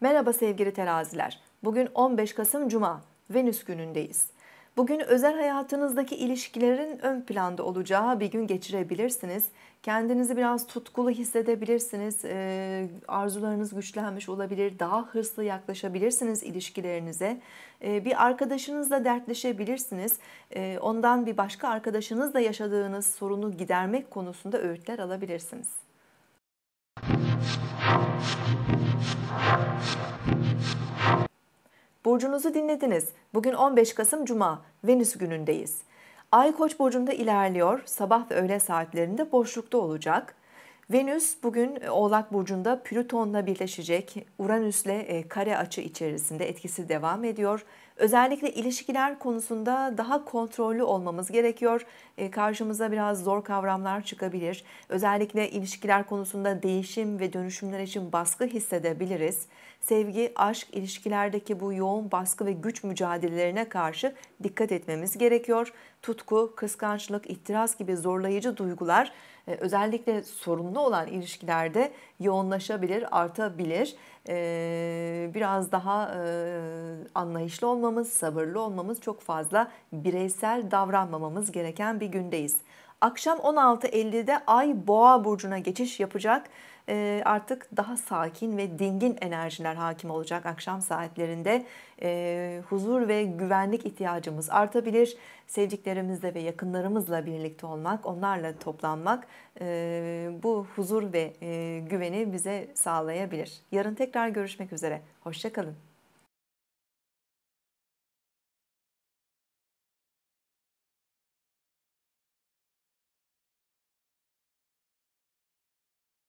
Merhaba sevgili teraziler. Bugün 15 Kasım Cuma, Venüs günündeyiz. Bugün özel hayatınızdaki ilişkilerin ön planda olacağı bir gün geçirebilirsiniz. Kendinizi biraz tutkulu hissedebilirsiniz. Ee, arzularınız güçlenmiş olabilir. Daha hırslı yaklaşabilirsiniz ilişkilerinize. Ee, bir arkadaşınızla dertleşebilirsiniz. Ee, ondan bir başka arkadaşınızla yaşadığınız sorunu gidermek konusunda öğütler alabilirsiniz. burcunuzu dinlediniz. Bugün 15 Kasım Cuma, Venüs günündeyiz. Ay Koç burcunda ilerliyor. Sabah ve öğle saatlerinde boşlukta olacak. Venüs bugün e, Oğlak Burcu'nda Plüton'la birleşecek. Uranüs'le e, kare açı içerisinde etkisi devam ediyor. Özellikle ilişkiler konusunda daha kontrollü olmamız gerekiyor. E, karşımıza biraz zor kavramlar çıkabilir. Özellikle ilişkiler konusunda değişim ve dönüşümler için baskı hissedebiliriz. Sevgi, aşk, ilişkilerdeki bu yoğun baskı ve güç mücadelelerine karşı dikkat etmemiz gerekiyor. Tutku, kıskançlık, itiraz gibi zorlayıcı duygular e, özellikle sorunlu telefonda olan ilişkilerde yoğunlaşabilir, artabilir. Ee, biraz daha e, anlayışlı olmamız, sabırlı olmamız, çok fazla bireysel davranmamamız gereken bir gündeyiz. Akşam 16.50'de Ay Boğa burcuna geçiş yapacak. E, artık daha sakin ve dingin enerjiler hakim olacak akşam saatlerinde. E, huzur ve güvenlik ihtiyacımız artabilir. Sevdiklerimizle ve yakınlarımızla birlikte olmak, onlarla toplanmak e, bu huzur ve e, güveni bize sağlayabilir. Yarın tekrar görüşmek üzere. Hoşçakalın.